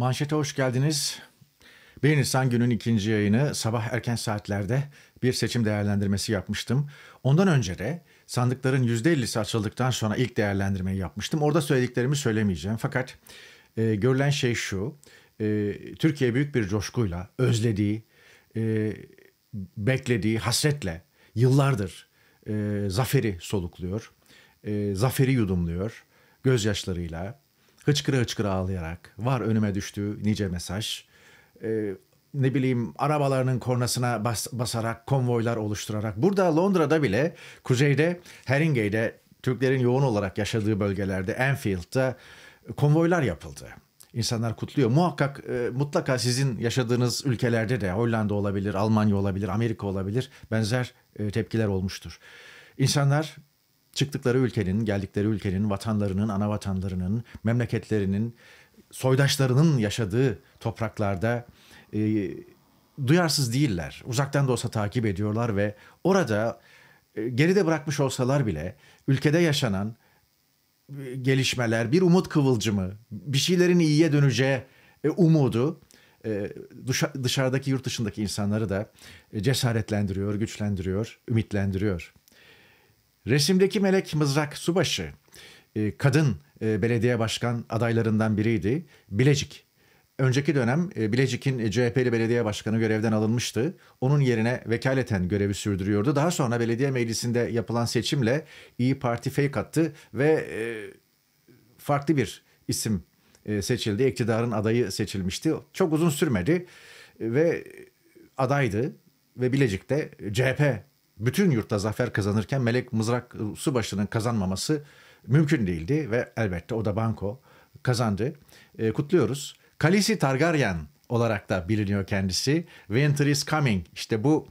Manşete hoş geldiniz. Bir Nisan günün ikinci yayını sabah erken saatlerde bir seçim değerlendirmesi yapmıştım. Ondan önce de sandıkların %50'si açıldıktan sonra ilk değerlendirmeyi yapmıştım. Orada söylediklerimi söylemeyeceğim. Fakat e, görülen şey şu. E, Türkiye büyük bir coşkuyla, özlediği, e, beklediği hasretle yıllardır e, zaferi solukluyor. E, zaferi yudumluyor gözyaşlarıyla, hıçkıra hıçkıra ağlayarak var önüme düştü nice mesaj. Ee, ne bileyim arabalarının kornasına bas, basarak konvoylar oluşturarak burada Londra'da bile kuzeyde Heringey'de Türklerin yoğun olarak yaşadığı bölgelerde Enfield'da konvoylar yapıldı. İnsanlar kutluyor. Muhakkak e, mutlaka sizin yaşadığınız ülkelerde de Hollanda olabilir, Almanya olabilir, Amerika olabilir benzer e, tepkiler olmuştur. İnsanlar çıktıkları ülkenin, geldikleri ülkenin, vatanlarının, ana vatanlarının, memleketlerinin, soydaşlarının yaşadığı topraklarda e, duyarsız değiller. Uzaktan da olsa takip ediyorlar ve orada e, geride bırakmış olsalar bile ülkede yaşanan e, gelişmeler, bir umut kıvılcımı, bir şeylerin iyiye döneceği e, umudu e, dışarıdaki yurt dışındaki insanları da e, cesaretlendiriyor, güçlendiriyor, ümitlendiriyor. Resimdeki melek Mızrak Subaşı, e, kadın e, belediye başkan adaylarından biriydi. Bilecik. Önceki dönem e, Bilecik'in CHP'li belediye başkanı görevden alınmıştı. Onun yerine vekaleten görevi sürdürüyordu. Daha sonra belediye meclisinde yapılan seçimle İyi Parti fake attı ve farklı bir isim seçildi. İktidarın adayı seçilmişti. Çok uzun sürmedi ve adaydı ve Bilecik'te CHP bütün yurtta zafer kazanırken Melek Mızrak e, Subaşı'nın kazanmaması mümkün değildi ve elbette o da Banko kazandı. E, kutluyoruz. Kalisi Targaryen olarak da biliniyor kendisi. Winter is coming. İşte bu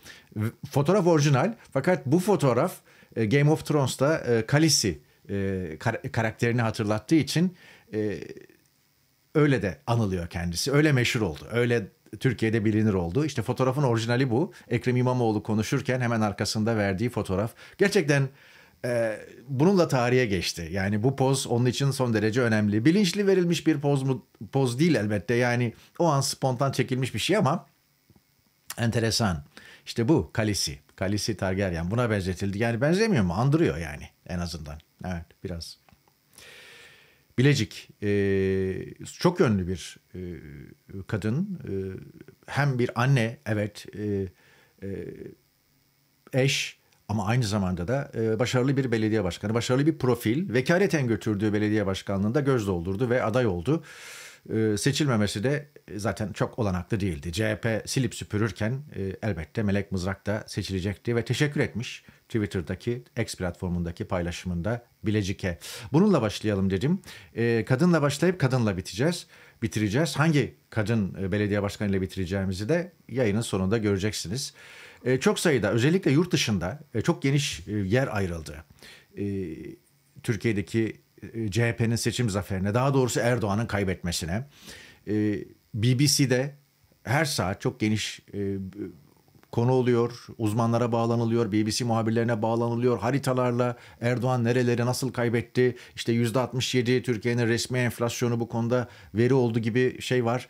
fotoğraf orijinal fakat bu fotoğraf e, Game of Thrones'ta e, Kalisi karakterini hatırlattığı için öyle de anılıyor kendisi. Öyle meşhur oldu. Öyle Türkiye'de bilinir oldu. İşte fotoğrafın orijinali bu. Ekrem İmamoğlu konuşurken hemen arkasında verdiği fotoğraf. Gerçekten e, bununla tarihe geçti. Yani bu poz onun için son derece önemli. Bilinçli verilmiş bir poz mu poz değil elbette. Yani o an spontan çekilmiş bir şey ama enteresan. İşte bu Kalisi. Kalisi Targaryen buna benzetildi. Yani benzemiyor mu? Andırıyor yani en azından. Evet biraz. Bilecik e, çok yönlü bir e, kadın. E, hem bir anne evet e, e, eş ama aynı zamanda da e, başarılı bir belediye başkanı, başarılı bir profil. Vekaleten götürdüğü belediye başkanlığında göz doldurdu ve aday oldu. Ee, seçilmemesi de e, zaten çok olanaklı değildi. CHP silip süpürürken e, elbette Melek Mızrak da seçilecekti ve teşekkür etmiş Twitter'daki X platformundaki paylaşımında Bilecik'e. Bununla başlayalım dedim. E, kadınla başlayıp kadınla biteceğiz. Bitireceğiz. Hangi kadın belediye başkanıyla bitireceğimizi de yayının sonunda göreceksiniz. Çok sayıda özellikle yurt dışında çok geniş yer ayrıldı. Türkiye'deki e, CHP'nin seçim zaferine, daha doğrusu Erdoğan'ın kaybetmesine. E, BBC'de her saat çok geniş e, konu oluyor, uzmanlara bağlanılıyor, BBC muhabirlerine bağlanılıyor, haritalarla Erdoğan nereleri nasıl kaybetti, işte %67 Türkiye'nin resmi enflasyonu bu konuda veri oldu gibi şey var.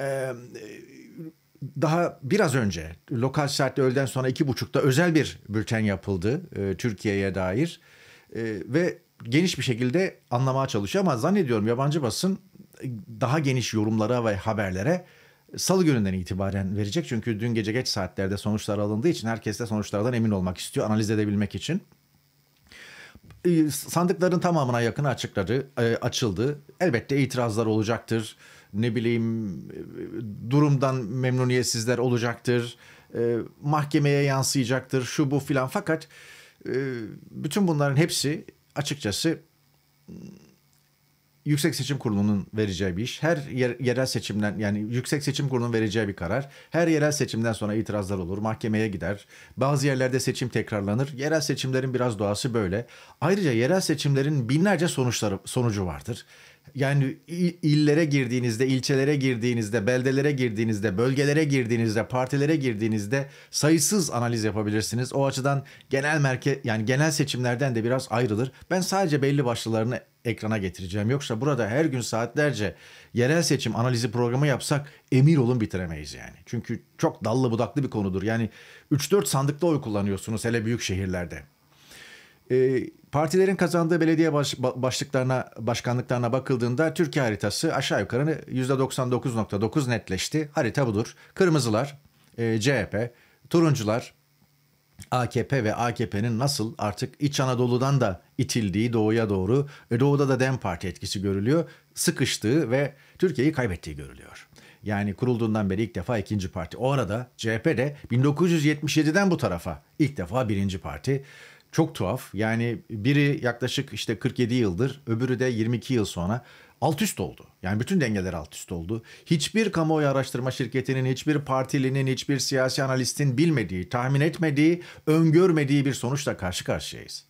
Ee, daha biraz önce lokal saatte öğleden sonra iki buçukta özel bir bülten yapıldı Türkiye'ye dair ve geniş bir şekilde anlamaya çalışıyor ama zannediyorum yabancı basın e, daha geniş yorumlara ve haberlere e, salı gününden itibaren verecek. Çünkü dün gece geç saatlerde sonuçlar alındığı için herkes de sonuçlardan emin olmak istiyor analiz edebilmek için. E, sandıkların tamamına yakın açıkları açıldı. Elbette itirazlar olacaktır. Ne bileyim durumdan memnuniyetsizler olacaktır. Mahkemeye yansıyacaktır. Şu bu filan fakat bütün bunların hepsi açıkçası hmm, Yüksek Seçim Kurulu'nun vereceği bir iş. Her yer, yerel seçimden yani Yüksek Seçim Kurulu'nun vereceği bir karar. Her yerel seçimden sonra itirazlar olur, mahkemeye gider. Bazı yerlerde seçim tekrarlanır. Yerel seçimlerin biraz doğası böyle. Ayrıca yerel seçimlerin binlerce sonuçları sonucu vardır yani illere girdiğinizde, ilçelere girdiğinizde, beldelere girdiğinizde, bölgelere girdiğinizde, partilere girdiğinizde sayısız analiz yapabilirsiniz. O açıdan genel merke yani genel seçimlerden de biraz ayrılır. Ben sadece belli başlılarını ekrana getireceğim. Yoksa burada her gün saatlerce yerel seçim analizi programı yapsak emir olun bitiremeyiz yani. Çünkü çok dallı budaklı bir konudur. Yani 3-4 sandıkta oy kullanıyorsunuz hele büyük şehirlerde. Eee Partilerin kazandığı belediye baş, başlıklarına, başkanlıklarına bakıldığında Türkiye haritası aşağı yukarı %99.9 netleşti. Harita budur. Kırmızılar e, CHP, turuncular AKP ve AKP'nin nasıl artık İç Anadolu'dan da itildiği doğuya doğru, e, doğuda da DEM Parti etkisi görülüyor, sıkıştığı ve Türkiye'yi kaybettiği görülüyor. Yani kurulduğundan beri ilk defa ikinci parti. O arada CHP de 1977'den bu tarafa ilk defa birinci parti. Çok tuhaf. Yani biri yaklaşık işte 47 yıldır, öbürü de 22 yıl sonra alt üst oldu. Yani bütün dengeler alt üst oldu. Hiçbir kamuoyu araştırma şirketinin, hiçbir partilinin, hiçbir siyasi analistin bilmediği, tahmin etmediği, öngörmediği bir sonuçla karşı karşıyayız.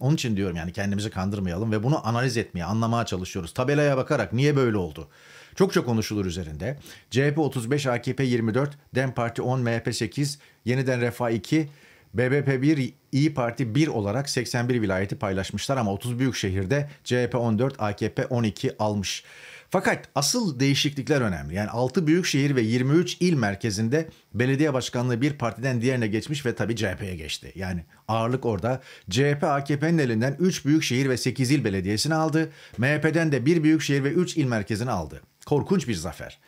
Onun için diyorum yani kendimizi kandırmayalım ve bunu analiz etmeye, anlamaya çalışıyoruz. Tabelaya bakarak niye böyle oldu? Çok çok konuşulur üzerinde. CHP 35, AKP 24, DEM Parti 10, MHP 8, Yeniden Refah 2, BBP 1, İyi Parti 1 olarak 81 vilayeti paylaşmışlar ama 30 büyük şehirde CHP 14, AKP 12 almış. Fakat asıl değişiklikler önemli. Yani 6 büyük şehir ve 23 il merkezinde belediye başkanlığı bir partiden diğerine geçmiş ve tabii CHP'ye geçti. Yani ağırlık orada. CHP AKP'nin elinden 3 büyük şehir ve 8 il belediyesini aldı. MHP'den de 1 büyük şehir ve 3 il merkezini aldı. Korkunç bir zafer.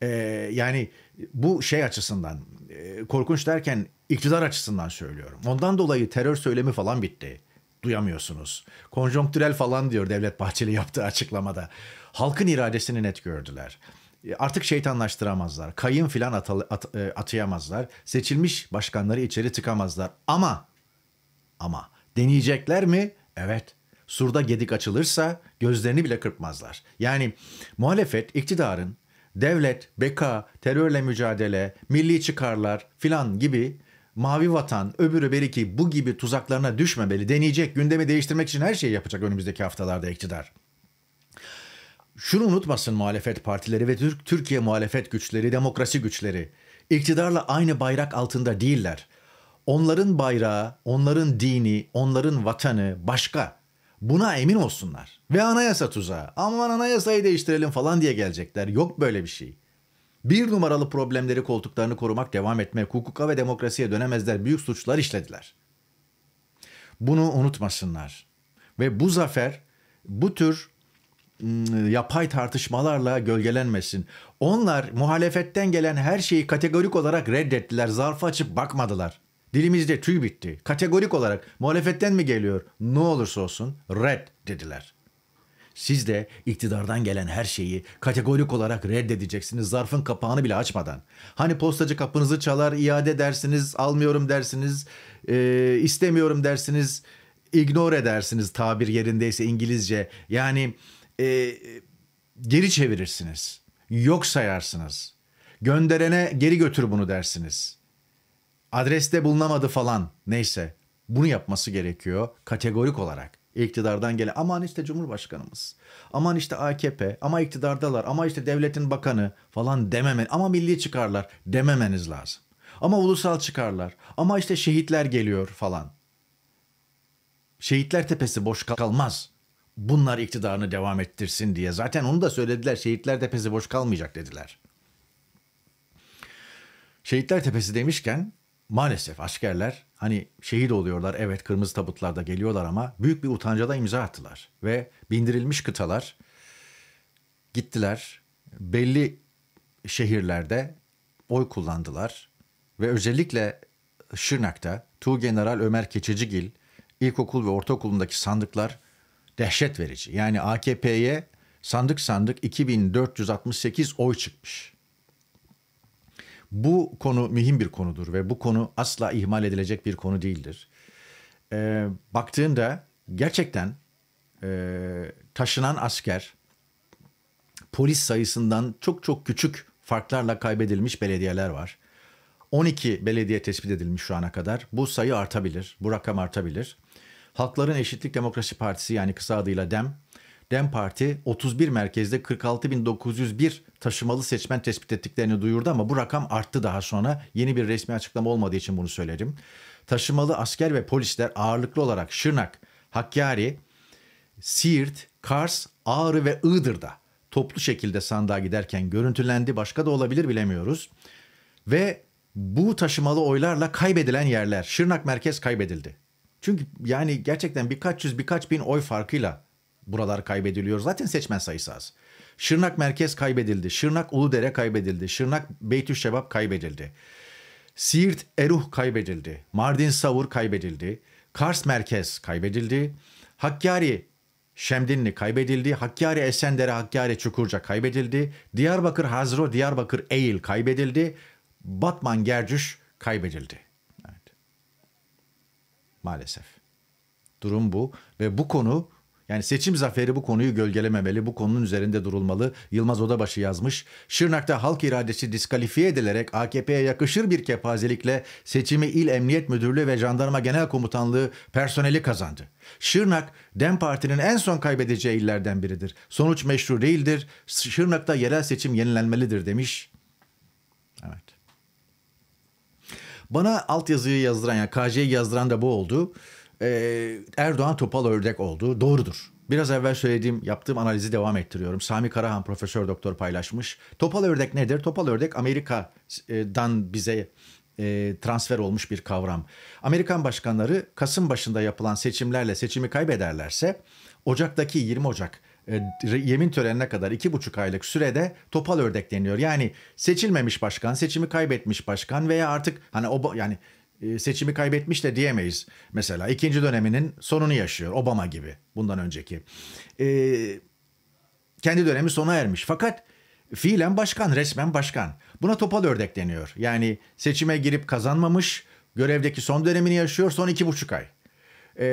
E, yani bu şey açısından e, korkunç derken iktidar açısından söylüyorum. Ondan dolayı terör söylemi falan bitti. Duyamıyorsunuz. Konjonktürel falan diyor Devlet Bahçeli yaptığı açıklamada. Halkın iradesini net gördüler e, artık şeytanlaştıramazlar. Kayın filan at, e, atayamazlar. Seçilmiş başkanları içeri tıkamazlar. Ama ama deneyecekler mi? Evet. Surda gedik açılırsa gözlerini bile kırpmazlar. Yani muhalefet iktidarın devlet, beka, terörle mücadele, milli çıkarlar filan gibi mavi vatan, öbürü beriki bu gibi tuzaklarına düşmemeli. Deneyecek, gündemi değiştirmek için her şeyi yapacak önümüzdeki haftalarda iktidar. Şunu unutmasın muhalefet partileri ve Türk, Türkiye muhalefet güçleri, demokrasi güçleri. İktidarla aynı bayrak altında değiller. Onların bayrağı, onların dini, onların vatanı başka. Buna emin olsunlar. Ve anayasa tuzağı. Aman anayasayı değiştirelim falan diye gelecekler. Yok böyle bir şey. Bir numaralı problemleri koltuklarını korumak devam etmek, hukuka ve demokrasiye dönemezler, büyük suçlar işlediler. Bunu unutmasınlar. Ve bu zafer bu tür ıı, yapay tartışmalarla gölgelenmesin. Onlar muhalefetten gelen her şeyi kategorik olarak reddettiler, zarfı açıp bakmadılar. Dilimizde tüy bitti. Kategorik olarak muhalefetten mi geliyor? Ne olursa olsun red dediler. Siz de iktidardan gelen her şeyi kategorik olarak reddedeceksiniz zarfın kapağını bile açmadan. Hani postacı kapınızı çalar, iade dersiniz, almıyorum dersiniz, e, istemiyorum dersiniz, ignore edersiniz tabir yerindeyse İngilizce. Yani e, geri çevirirsiniz, yok sayarsınız, gönderene geri götür bunu dersiniz.'' adreste bulunamadı falan neyse bunu yapması gerekiyor kategorik olarak iktidardan gelen aman işte Cumhurbaşkanımız aman işte AKP ama iktidardalar ama işte devletin bakanı falan dememen ama milli çıkarlar dememeniz lazım. Ama ulusal çıkarlar ama işte şehitler geliyor falan. Şehitler tepesi boş kalmaz. Bunlar iktidarını devam ettirsin diye. Zaten onu da söylediler. Şehitler tepesi boş kalmayacak dediler. Şehitler tepesi demişken maalesef askerler hani şehit oluyorlar evet kırmızı tabutlarda geliyorlar ama büyük bir da imza attılar. Ve bindirilmiş kıtalar gittiler belli şehirlerde oy kullandılar ve özellikle Şırnak'ta Tu General Ömer Keçecigil ilkokul ve ortaokulundaki sandıklar dehşet verici. Yani AKP'ye sandık sandık 2468 oy çıkmış. Bu konu mühim bir konudur ve bu konu asla ihmal edilecek bir konu değildir. E, baktığında gerçekten e, taşınan asker polis sayısından çok çok küçük farklarla kaybedilmiş belediyeler var. 12 belediye tespit edilmiş şu ana kadar. Bu sayı artabilir, bu rakam artabilir. Halkların Eşitlik Demokrasi Partisi yani kısa adıyla DEM Dem Parti 31 merkezde 46.901 taşımalı seçmen tespit ettiklerini duyurdu ama bu rakam arttı daha sonra. Yeni bir resmi açıklama olmadığı için bunu söyledim. Taşımalı asker ve polisler ağırlıklı olarak Şırnak, Hakkari, Siirt, Kars, Ağrı ve Iğdır'da toplu şekilde sandığa giderken görüntülendi. Başka da olabilir bilemiyoruz. Ve bu taşımalı oylarla kaybedilen yerler. Şırnak merkez kaybedildi. Çünkü yani gerçekten birkaç yüz birkaç bin oy farkıyla buralar kaybediliyor. Zaten seçmen sayısı az. Şırnak Merkez kaybedildi. Şırnak Uludere kaybedildi. Şırnak Beytüşşebap kaybedildi. Siirt Eruh kaybedildi. Mardin Savur kaybedildi. Kars Merkez kaybedildi. Hakkari Şemdinli kaybedildi. Hakkari Esendere, Hakkari Çukurca kaybedildi. Diyarbakır Hazro, Diyarbakır Eğil kaybedildi. Batman Gercüş kaybedildi. Evet. Maalesef. Durum bu ve bu konu yani seçim zaferi bu konuyu gölgelememeli, bu konunun üzerinde durulmalı. Yılmaz Odabaşı yazmış. Şırnak'ta halk iradesi diskalifiye edilerek AKP'ye yakışır bir kepazelikle seçimi İl Emniyet Müdürlüğü ve Jandarma Genel Komutanlığı personeli kazandı. Şırnak, DEM Parti'nin en son kaybedeceği illerden biridir. Sonuç meşru değildir. Şırnak'ta yerel seçim yenilenmelidir demiş. Evet. Bana altyazıyı yazdıran yani KC'yi yazdıran da bu oldu. Ee, Erdoğan topal ördek olduğu doğrudur. Biraz evvel söylediğim, yaptığım analizi devam ettiriyorum. Sami Karahan profesör doktor paylaşmış. Topal ördek nedir? Topal ördek Amerika'dan bize e, transfer olmuş bir kavram. Amerikan başkanları Kasım başında yapılan seçimlerle seçimi kaybederlerse Ocak'taki 20 Ocak e, yemin törenine kadar iki buçuk aylık sürede topal ördek deniyor. Yani seçilmemiş başkan, seçimi kaybetmiş başkan veya artık hani o yani e, seçimi kaybetmiş de diyemeyiz. Mesela ikinci döneminin sonunu yaşıyor Obama gibi bundan önceki. E, kendi dönemi sona ermiş fakat fiilen başkan resmen başkan. Buna topal ördek deniyor. Yani seçime girip kazanmamış görevdeki son dönemini yaşıyor son iki buçuk ay. E,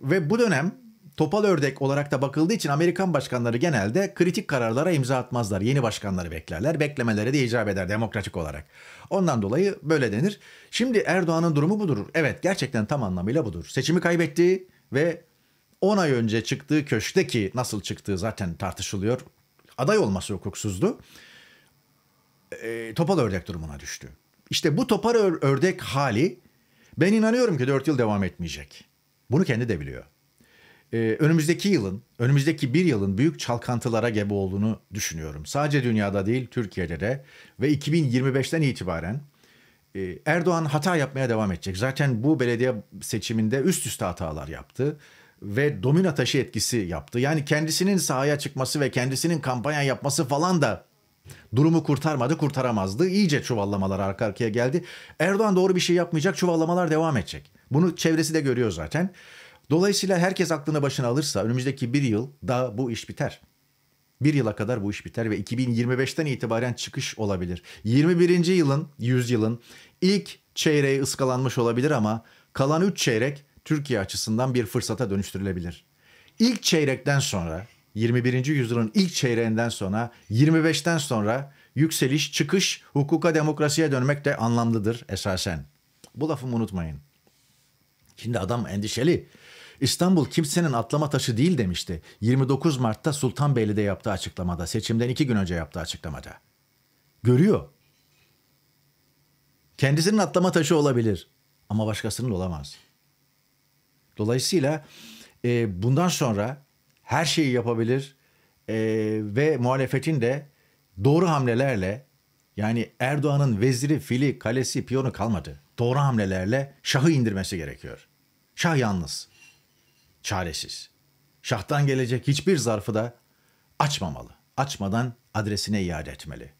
ve bu dönem topal ördek olarak da bakıldığı için Amerikan başkanları genelde kritik kararlara imza atmazlar. Yeni başkanları beklerler. beklemeleri de icap eder demokratik olarak. Ondan dolayı böyle denir. Şimdi Erdoğan'ın durumu budur. Evet gerçekten tam anlamıyla budur. Seçimi kaybetti ve 10 ay önce çıktığı köşkte ki nasıl çıktığı zaten tartışılıyor. Aday olması hukuksuzdu. E, topal ördek durumuna düştü. İşte bu topal ördek hali ben inanıyorum ki 4 yıl devam etmeyecek. Bunu kendi de biliyor e, önümüzdeki yılın, önümüzdeki bir yılın büyük çalkantılara gebe olduğunu düşünüyorum. Sadece dünyada değil, Türkiye'de de ve 2025'ten itibaren e, Erdoğan hata yapmaya devam edecek. Zaten bu belediye seçiminde üst üste hatalar yaptı ve domino taşı etkisi yaptı. Yani kendisinin sahaya çıkması ve kendisinin kampanya yapması falan da durumu kurtarmadı, kurtaramazdı. İyice çuvallamalar arka arkaya geldi. Erdoğan doğru bir şey yapmayacak, çuvallamalar devam edecek. Bunu çevresi de görüyor zaten. Dolayısıyla herkes aklını başına alırsa önümüzdeki bir yıl daha bu iş biter. Bir yıla kadar bu iş biter ve 2025'ten itibaren çıkış olabilir. 21. yılın, yüzyılın ilk çeyreği ıskalanmış olabilir ama kalan 3 çeyrek Türkiye açısından bir fırsata dönüştürülebilir. İlk çeyrekten sonra 21. yüzyılın ilk çeyreğinden sonra 25'ten sonra yükseliş, çıkış, hukuka, demokrasiye dönmek de anlamlıdır esasen. Bu lafımı unutmayın. Şimdi adam endişeli. İstanbul kimsenin atlama taşı değil demişti 29 Mart'ta Sultanbeyli'de yaptığı açıklamada, seçimden iki gün önce yaptığı açıklamada. Görüyor. Kendisinin atlama taşı olabilir ama başkasının olamaz. Dolayısıyla e, bundan sonra her şeyi yapabilir e, ve muhalefetin de doğru hamlelerle yani Erdoğan'ın veziri, fili, kalesi, piyonu kalmadı. Doğru hamlelerle şahı indirmesi gerekiyor. Şah yalnız çaresiz. Şahtan gelecek hiçbir zarfı da açmamalı. Açmadan adresine iade etmeli.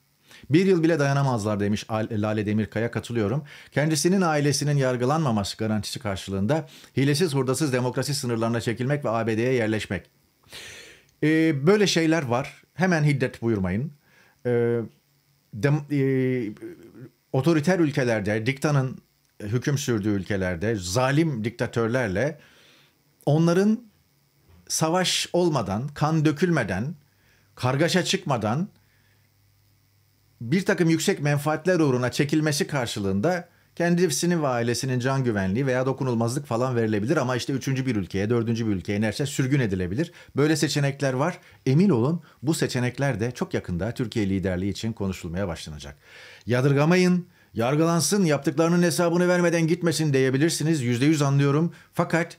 Bir yıl bile dayanamazlar demiş Lale Demirkaya katılıyorum. Kendisinin ailesinin yargılanmaması garantisi karşılığında hilesiz hurdasız demokrasi sınırlarına çekilmek ve ABD'ye yerleşmek. Ee, böyle şeyler var. Hemen hiddet buyurmayın. Ee, dem, e, otoriter ülkelerde, diktanın hüküm sürdüğü ülkelerde zalim diktatörlerle onların savaş olmadan, kan dökülmeden, kargaşa çıkmadan bir takım yüksek menfaatler uğruna çekilmesi karşılığında kendisini ve ailesinin can güvenliği veya dokunulmazlık falan verilebilir ama işte üçüncü bir ülkeye, dördüncü bir ülkeye inerse sürgün edilebilir. Böyle seçenekler var. Emin olun bu seçenekler de çok yakında Türkiye liderliği için konuşulmaya başlanacak. Yadırgamayın, yargılansın, yaptıklarının hesabını vermeden gitmesin diyebilirsiniz. Yüzde yüz anlıyorum. Fakat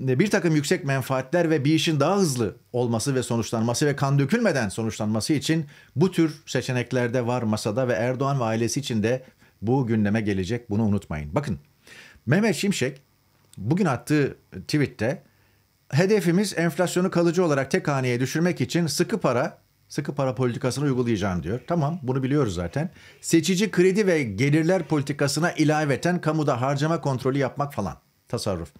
e, bir takım yüksek menfaatler ve bir işin daha hızlı olması ve sonuçlanması ve kan dökülmeden sonuçlanması için bu tür seçeneklerde var masada ve Erdoğan ve ailesi için de bu gündeme gelecek bunu unutmayın. Bakın Mehmet Şimşek bugün attığı tweette hedefimiz enflasyonu kalıcı olarak tek haneye düşürmek için sıkı para sıkı para politikasını uygulayacağım diyor. Tamam bunu biliyoruz zaten. Seçici kredi ve gelirler politikasına ilaveten kamuda harcama kontrolü yapmak falan tasarruf.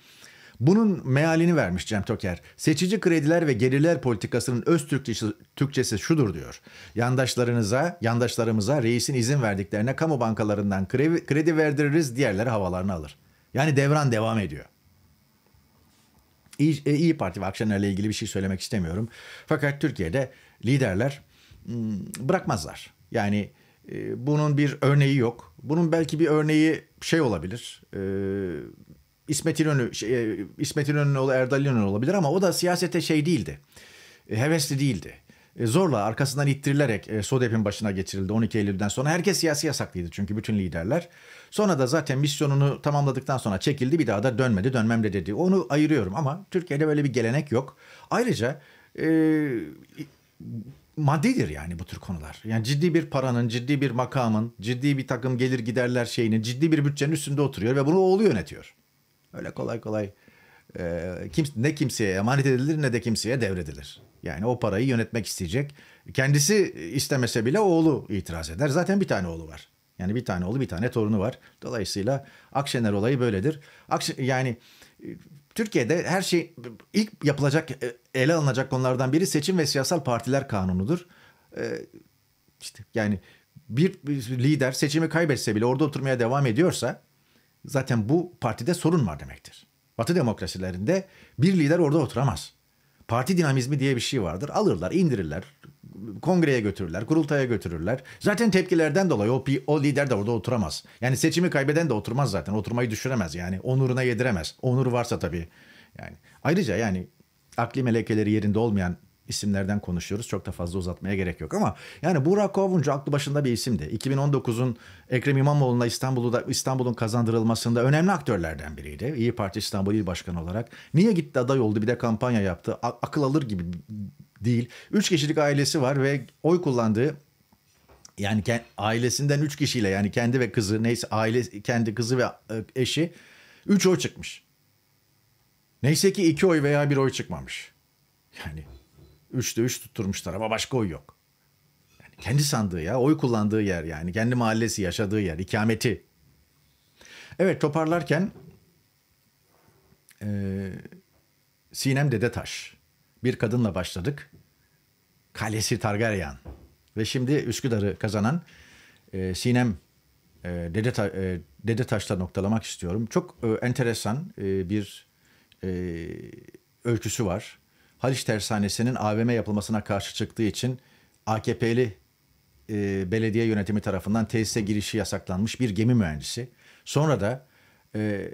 Bunun mealini vermiş Cem Toker. Seçici krediler ve gelirler politikasının öz Türkçesi, Türkçesi şudur diyor. Yandaşlarınıza, yandaşlarımıza reisin izin verdiklerine kamu bankalarından kredi, kredi verdiririz diğerleri havalarını alır. Yani devran devam ediyor. İyi, e, İyi Parti ve Akşener'le ilgili bir şey söylemek istemiyorum. Fakat Türkiye'de liderler hmm, bırakmazlar. Yani e, bunun bir örneği yok. Bunun belki bir örneği şey olabilir. E, İsmet İnönü, şey, e, İsmet İnönü'nün oğlu Erdal İnönü olabilir ama o da siyasete şey değildi. E, hevesli değildi. E, zorla arkasından ittirilerek SODEP'in başına geçirildi 12 Eylül'den sonra. Herkes siyasi yasaklıydı çünkü bütün liderler. Sonra da zaten misyonunu tamamladıktan sonra çekildi bir daha da dönmedi dönmem de dedi. Onu ayırıyorum ama Türkiye'de böyle bir gelenek yok. Ayrıca e, maddedir yani bu tür konular. Yani ciddi bir paranın, ciddi bir makamın, ciddi bir takım gelir giderler şeyinin, ciddi bir bütçenin üstünde oturuyor ve bunu oğlu yönetiyor. Öyle kolay kolay e, kim, ne kimseye emanet edilir ne de kimseye devredilir. Yani o parayı yönetmek isteyecek. Kendisi istemese bile oğlu itiraz eder. Zaten bir tane oğlu var. Yani bir tane oğlu bir tane torunu var. Dolayısıyla Akşener olayı böyledir. Akş yani e, Türkiye'de her şey ilk yapılacak e, ele alınacak konulardan biri seçim ve siyasal partiler kanunudur. Ee, işte yani bir lider seçimi kaybetse bile orada oturmaya devam ediyorsa zaten bu partide sorun var demektir. Batı demokrasilerinde bir lider orada oturamaz. Parti dinamizmi diye bir şey vardır. Alırlar, indirirler, kongreye götürürler, kurultaya götürürler. Zaten tepkilerden dolayı o, o lider de orada oturamaz. Yani seçimi kaybeden de oturmaz zaten. Oturmayı düşüremez yani. Onuruna yediremez. Onur varsa tabii. Yani ayrıca yani akli melekeleri yerinde olmayan isimlerden konuşuyoruz. Çok da fazla uzatmaya gerek yok ama yani Burak Ovuncu aklı başında bir isimdi. 2019'un Ekrem İmamoğlu'na İstanbul'da İstanbul'un kazandırılmasında önemli aktörlerden biriydi. İyi Parti İstanbul İl Başkanı olarak. Niye gitti aday oldu bir de kampanya yaptı. A- akıl alır gibi değil. Üç kişilik ailesi var ve oy kullandığı yani kend, ailesinden üç kişiyle yani kendi ve kızı neyse aile kendi kızı ve e, eşi üç oy çıkmış. Neyse ki iki oy veya bir oy çıkmamış. Yani Üçte üç tutturmuşlar ama başka oy yok. Yani kendi sandığı ya. Oy kullandığı yer yani. Kendi mahallesi yaşadığı yer. ikameti. Evet toparlarken e, Sinem Dedetaş. Bir kadınla başladık. Kalesi Targaryen. Ve şimdi Üsküdar'ı kazanan e, Sinem e, Dedeta, e, Dedetaş'la noktalamak istiyorum. Çok e, enteresan e, bir e, öyküsü var. Haliç Tersanesi'nin AVM yapılmasına karşı çıktığı için AKP'li e, belediye yönetimi tarafından tesise girişi yasaklanmış bir gemi mühendisi. Sonra da e,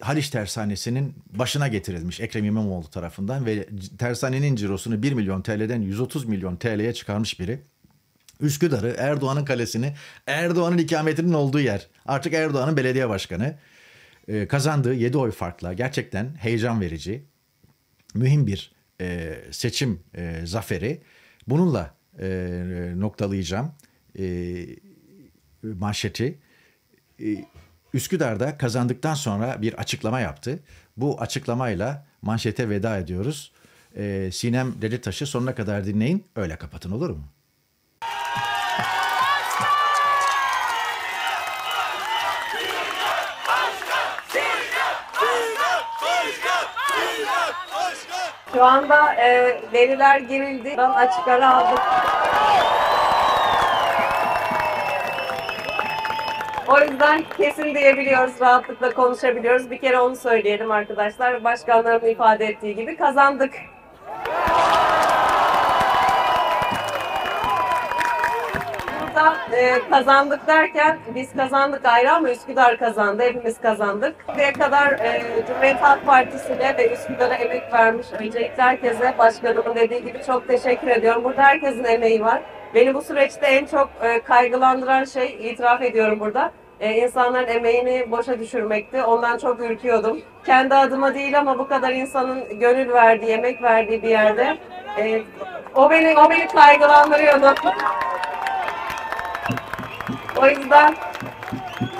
Haliç Tersanesi'nin başına getirilmiş Ekrem İmamoğlu tarafından ve tersanenin cirosunu 1 milyon TL'den 130 milyon TL'ye çıkarmış biri. Üsküdar'ı, Erdoğan'ın kalesini, Erdoğan'ın ikametinin olduğu yer. Artık Erdoğan'ın belediye başkanı. E, kazandığı 7 oy farkla gerçekten heyecan verici mühim bir e, seçim e, zaferi. Bununla e, noktalayacağım e, manşeti. E, Üsküdar'da kazandıktan sonra bir açıklama yaptı. Bu açıklamayla manşete veda ediyoruz. E, Sinem Demirtaş'ı sonuna kadar dinleyin. Öyle kapatın olur mu? Şu anda e, veriler girildi. Ben açıkları aldım. O yüzden kesin diyebiliyoruz, rahatlıkla konuşabiliyoruz. Bir kere onu söyleyelim arkadaşlar. Başkanların ifade ettiği gibi kazandık. e, kazandık derken biz kazandık ayrı ama Üsküdar kazandı. Hepimiz kazandık. Buraya kadar e, Cumhuriyet Halk Partisi'ne ve Üsküdar'a emek vermiş öncelikle herkese başkanımın dediği gibi çok teşekkür ediyorum. Burada herkesin emeği var. Beni bu süreçte en çok e, kaygılandıran şey itiraf ediyorum burada e, ee, emeğini boşa düşürmekti. Ondan çok ürküyordum. Kendi adıma değil ama bu kadar insanın gönül verdiği, emek verdiği bir yerde e, o beni o beni kaygılandırıyordu. O yüzden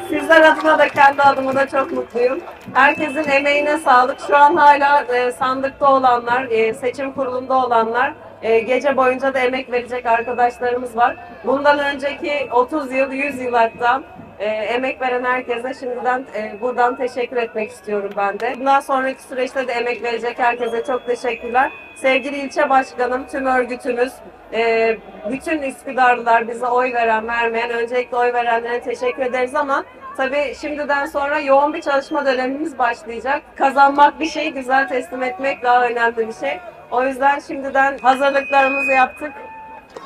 sizler adına da kendi adıma da çok mutluyum. Herkesin emeğine sağlık. Şu an hala e, sandıkta olanlar, e, seçim kurulunda olanlar, e, gece boyunca da emek verecek arkadaşlarımız var. Bundan önceki 30 yıl, 100 yıl hatta e, emek veren herkese şimdiden e, buradan teşekkür etmek istiyorum ben de. Bundan sonraki süreçte de emek verecek herkese çok teşekkürler. Sevgili ilçe başkanım, tüm örgütümüz, e, bütün İskidarlılar bize oy veren, vermeyen, öncelikle oy verenlere teşekkür ederiz ama Tabii şimdiden sonra yoğun bir çalışma dönemimiz başlayacak. Kazanmak bir şey, güzel teslim etmek daha önemli bir şey. O yüzden şimdiden hazırlıklarımızı yaptık.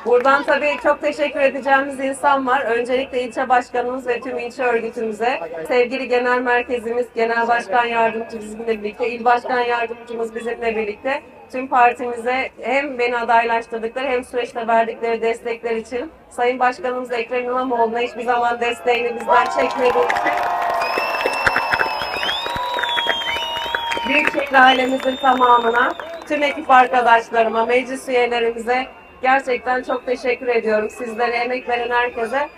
Buradan tabii çok teşekkür edeceğimiz insan var. Öncelikle ilçe başkanımız ve tüm ilçe örgütümüze, sevgili genel merkezimiz, genel başkan yardımcımız bizimle birlikte, il başkan yardımcımız bizimle birlikte tüm partimize hem beni adaylaştırdıkları hem süreçte verdikleri destekler için Sayın Başkanımız Ekrem İmamoğlu'na hiçbir zaman desteğini bizden çekmedi. Büyükşehir ailemizin tamamına, tüm ekip arkadaşlarıma, meclis üyelerimize Gerçekten çok teşekkür ediyorum sizlere, emek veren herkese.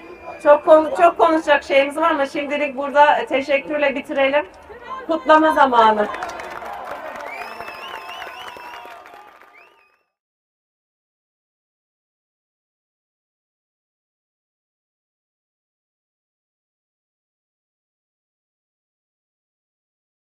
Çok konu, çok konuşacak şeyimiz var ama şimdilik burada teşekkürle bitirelim. Kutlama zamanı.